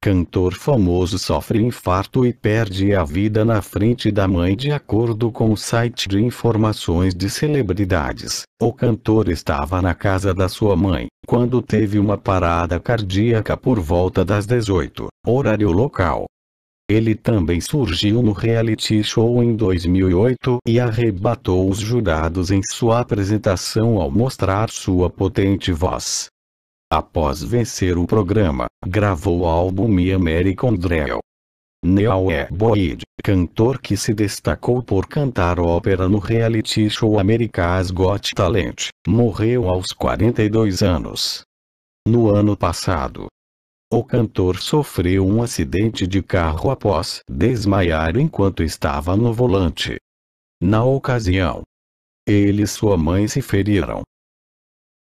Cantor famoso sofre infarto e perde a vida na frente da mãe de acordo com o site de informações de celebridades. O cantor estava na casa da sua mãe, quando teve uma parada cardíaca por volta das 18, horário local. Ele também surgiu no reality show em 2008 e arrebatou os jurados em sua apresentação ao mostrar sua potente voz. Após vencer o programa, gravou o álbum Me American Dream. Neal é Boyd, cantor que se destacou por cantar ópera no reality show America's Got Talent, morreu aos 42 anos. No ano passado, o cantor sofreu um acidente de carro após desmaiar enquanto estava no volante. Na ocasião, ele e sua mãe se feriram,